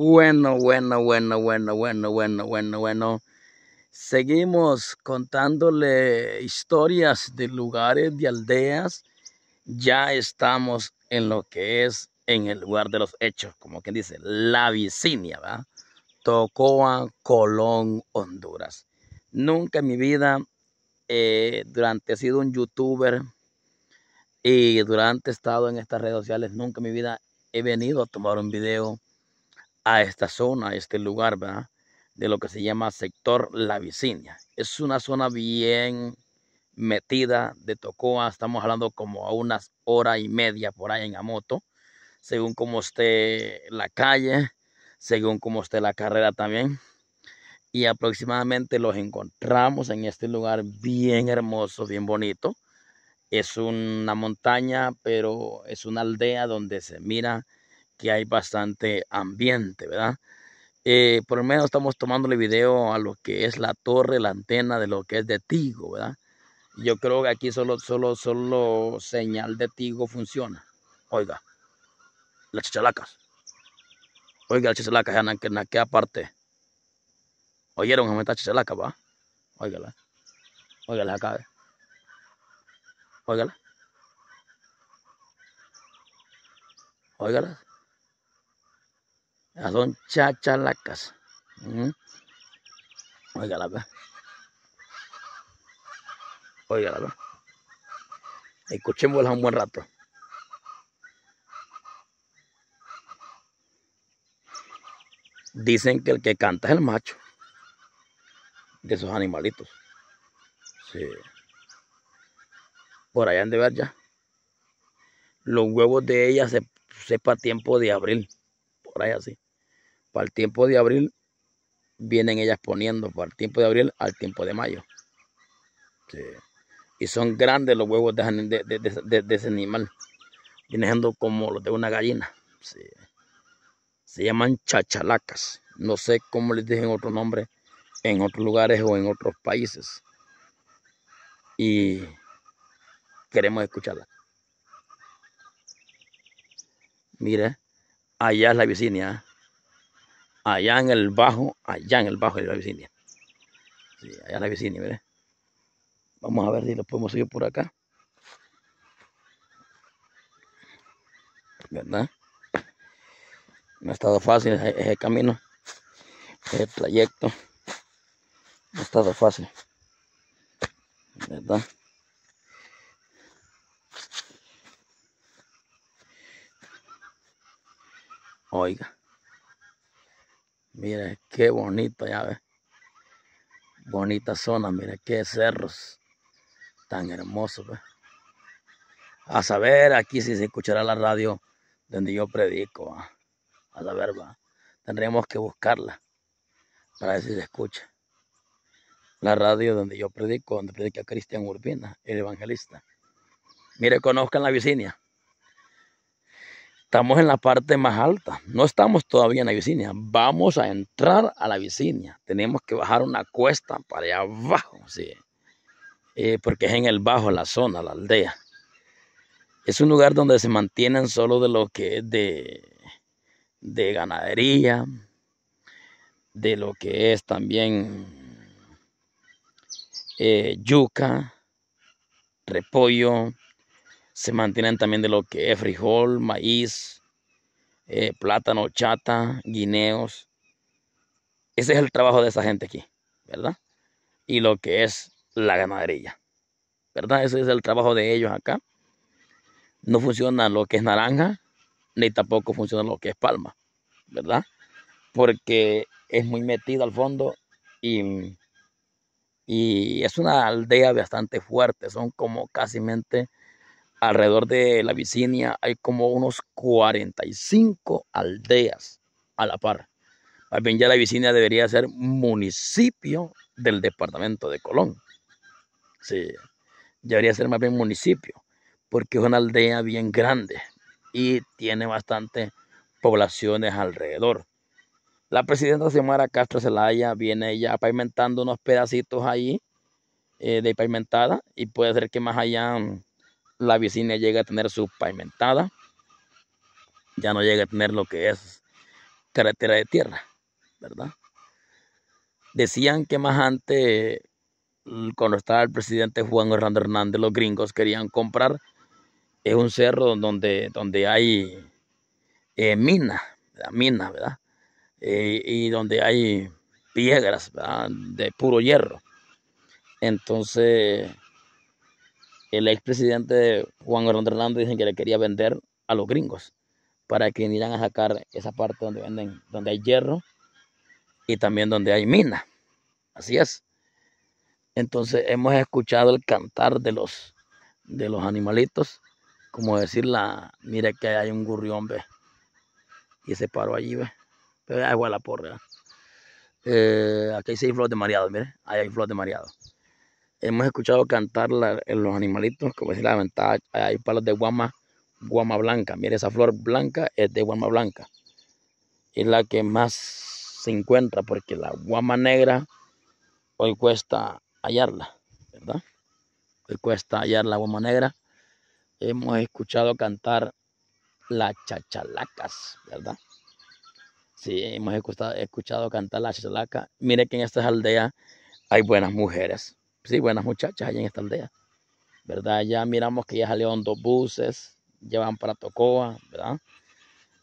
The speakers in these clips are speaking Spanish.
Bueno, bueno, bueno, bueno, bueno, bueno, bueno, bueno. Seguimos contándole historias de lugares, de aldeas. Ya estamos en lo que es en el lugar de los hechos, como quien dice, la Vicinia, ¿va? Tocoa, Colón, Honduras. Nunca en mi vida, eh, durante he sido un youtuber y durante he estado en estas redes sociales, nunca en mi vida he venido a tomar un video esta zona, este lugar, De lo que se llama sector La Vicinia. Es una zona bien metida de Tocoa, estamos hablando como a unas hora y media por ahí en moto según como esté la calle, según como esté la carrera también. Y aproximadamente los encontramos en este lugar bien hermoso, bien bonito. Es una montaña, pero es una aldea donde se mira que hay bastante ambiente, ¿verdad? Eh, por lo menos estamos el video a lo que es la torre, la antena de lo que es de Tigo, ¿verdad? Yo creo que aquí solo, solo, solo señal de Tigo funciona. Oiga, las chichalacas. Oiga, las chichalacas, en aquella parte. ¿Oyeron a está chichalaca, va? Óigala. Óigala acá. oiga Óigala. Ya son Chachalacas. ¿Mm? Oiga la verdad. Oiga la Escuchémosla un buen rato. Dicen que el que canta es el macho de esos animalitos. Sí. Por allá han de ver ya. Los huevos de ella se sepa tiempo de abril. Por ahí así. Para el tiempo de abril vienen ellas poniendo, para el tiempo de abril al tiempo de mayo. Y son grandes los huevos de, ese animal. Vienen como los de una gallina. Se llaman chachalacas. No sé cómo les dicen otro nombre en otros lugares o en otros países. Y queremos escucharla. Mira, allá es la Vicinia. ¿ah? allá en el bajo, allá en el bajo de la Vicinia. Sí, allá en la Vicinia, mire. Vamos a ver si lo podemos seguir por acá. ¿Verdad? No ha estado fácil ese, camino, ese trayecto. No ha estado fácil. ¿Verdad? Oiga. Mire qué bonita, ya Bonita zona, mira, qué cerros tan hermosos. A saber, aquí si se escuchará la radio donde yo predico. A saber, verba. Tendríamos que buscarla para ver si se escucha. La radio donde yo predico, donde predica Cristian Urbina, el evangelista. Mire, conozcan la Vicinia. Estamos en la parte más alta. No estamos todavía en la Vicinia. Vamos a entrar a la Vicinia. Tenemos que bajar una cuesta para allá abajo, sí. Eh, porque es en el bajo la zona, la aldea. Es un lugar donde se mantienen solo de lo que es de, de ganadería, de lo que es también eh, yuca, repollo, se mantienen también de lo que es frijol, maíz, eh, plátano, chata, guineos. Ese es el trabajo de esa gente aquí, ¿verdad? Y lo que es la ganadería, ¿verdad? Ese es el trabajo de ellos acá. No funciona lo que es naranja, ni tampoco funciona lo que es palma, ¿verdad? Porque es muy metido al fondo y, y es una aldea bastante fuerte, son como casi mente Alrededor de la Vicinia hay como unos 45 aldeas a la par. Más bien ya la Vicinia debería ser municipio del departamento de Colón. Sí, debería ser más bien municipio, porque es una aldea bien grande y tiene bastantes poblaciones alrededor. La presidenta Xiomara Castro Zelaya viene ella pavimentando unos pedacitos ahí eh, de pavimentada y puede ser que más allá mm, la vecina llega a tener su pavimentada, ya no llega a tener lo que es carretera de tierra, ¿verdad? Decían que más antes, cuando estaba el presidente Juan Hernando Hernández, los gringos querían comprar, eh, un cerro donde, donde hay minas, eh, mina, ¿verdad? Eh, y donde hay piedras de puro hierro. Entonces, el expresidente Juan Orlando Hernández dicen que le quería vender a los gringos para que vinieran a sacar esa parte donde venden, donde hay hierro y también donde hay mina. Así es. Entonces hemos escuchado el cantar de los, de los animalitos, como decir la, mire que hay un gurrión, ve, y se paró allí, ve, pero agua la porra. Eh, aquí hay seis flores de mareado, mire, ahí hay flores de mareado hemos escuchado cantar la, los animalitos, como decía la ventaja, hay palos de guama, guama blanca. Mire, esa flor blanca es de guama blanca. Es la que más se encuentra porque la guama negra hoy cuesta hallarla, ¿verdad? Hoy cuesta hallar la guama negra. Hemos escuchado cantar las chachalacas, ¿verdad? Sí, hemos escuchado, escuchado cantar las chachalacas. Mire que en estas aldeas hay buenas mujeres sí, buenas muchachas allá en esta aldea, ¿verdad? Ya miramos que ya salieron dos buses, Llevan para Tocoa, ¿verdad?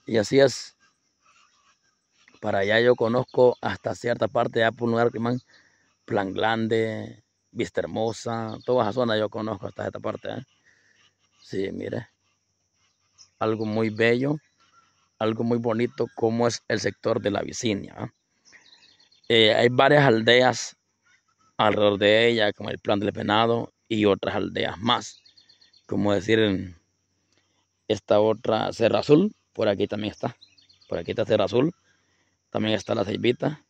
Y así es. Para allá yo conozco hasta cierta parte, de por un Plan Grande, Vista Hermosa, toda esa zona yo conozco hasta esta parte. ¿eh? Sí, mire. Algo muy bello, algo muy bonito como es el sector de la Vicinia. ¿eh? Eh, hay varias aldeas alrededor de ella, como el plan del venado y otras aldeas más. Como decir, esta otra Cerra Azul, por aquí también está. Por aquí está Cerra Azul, también está la Ceibita.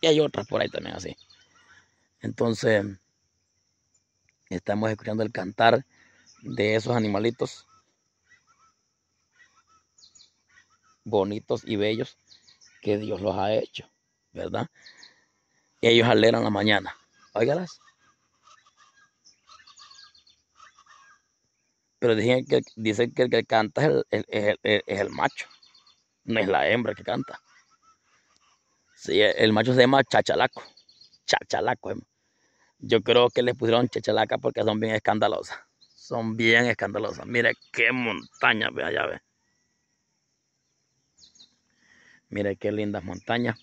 Y hay otras por ahí también así. Entonces, estamos escuchando el cantar de esos animalitos bonitos y bellos que Dios los ha hecho, ¿verdad? y ellos aleran la mañana. Óigalas. Pero dicen que, que el que canta es el, macho, no es la hembra que canta. Sí, el macho se llama chachalaco. Chachalaco. Em. Yo creo que le pusieron chachalaca porque son bien escandalosas. Son bien escandalosas. Mire qué montaña, ve allá, ve. Mira qué lindas montañas.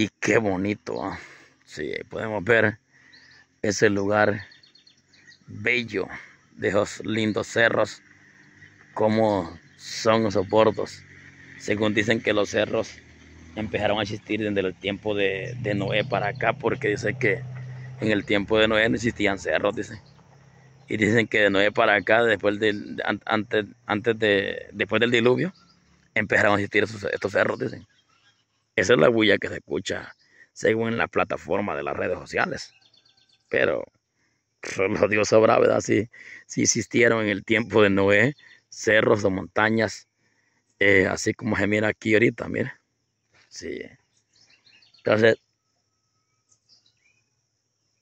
Y qué bonito, ¿ah? si podemos ver ese lugar bello de esos lindos cerros, como son esos bordos. Según dicen que los cerros empezaron a existir desde el tiempo de, Noé para acá, porque dice que en el tiempo de Noé no existían cerros, dicen. Y dicen que de Noé para acá, después del, antes, antes de, después del diluvio, empezaron a existir estos cerros, dicen. Esa es la bulla que se escucha según la plataforma de las redes sociales. Pero solo pues, Dios sabrá, ¿verdad? Si, si existieron en el tiempo de Noé cerros o montañas, eh, así como se mira aquí ahorita, mira. Sí. Entonces,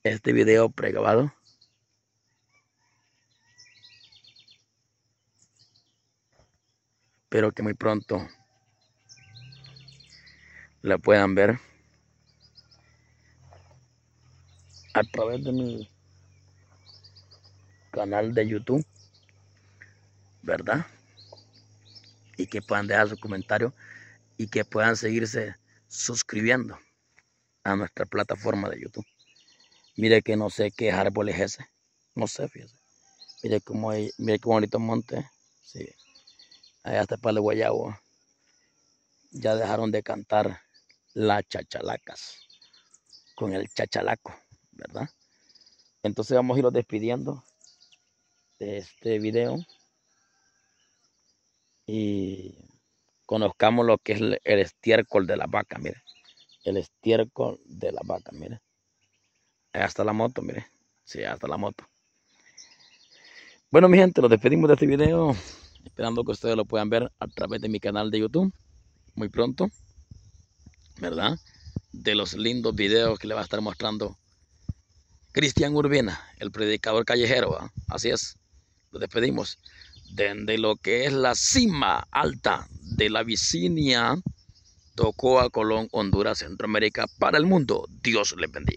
este video pregrabado. Pero que muy pronto la puedan ver a través de mi canal de YouTube, ¿verdad? Y que puedan dejar su comentario y que puedan seguirse suscribiendo a nuestra plataforma de YouTube. Mire que no sé qué árbol es ese. No sé, fíjese. Mire cómo, hay, mire qué bonito monte. Sí. Allá está para el guayabo. Ya dejaron de cantar las chachalacas, con el chachalaco, ¿verdad? Entonces vamos a ir despidiendo de este video y conozcamos lo que es el, estiércol de la vaca, mire. El estiércol de la vaca, mire. Hasta la moto, mire. Sí, hasta la moto. Bueno, mi gente, nos despedimos de este video. Esperando que ustedes lo puedan ver a través de mi canal de YouTube. Muy pronto. De los lindos videos que le va a estar mostrando Cristian Urbina, el predicador callejero. Así es, lo despedimos. Desde lo que es la cima alta de la Vicinia, Tocoa, Colón, Honduras, Centroamérica, para el mundo. Dios les bendiga.